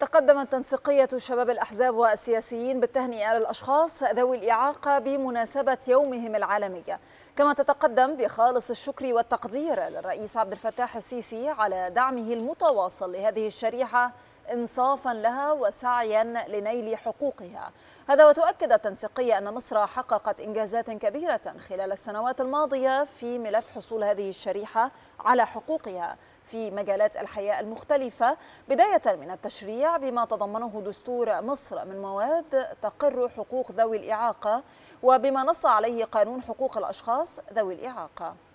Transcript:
تقدمت تنسيقية شباب الأحزاب والسياسيين بالتهنئة للأشخاص ذوي الإعاقة بمناسبة يومهم العالمي كما تتقدم بخالص الشكر والتقدير للرئيس عبد الفتاح السيسي على دعمه المتواصل لهذه الشريحة إنصافا لها وسعيا لنيل حقوقها هذا وتؤكد التنسيقية أن مصر حققت إنجازات كبيرة خلال السنوات الماضية في ملف حصول هذه الشريحة على حقوقها في مجالات الحياة المختلفة بداية من التشريع بما تضمنه دستور مصر من مواد تقر حقوق ذوي الإعاقة وبما نص عليه قانون حقوق الأشخاص ذوي الإعاقة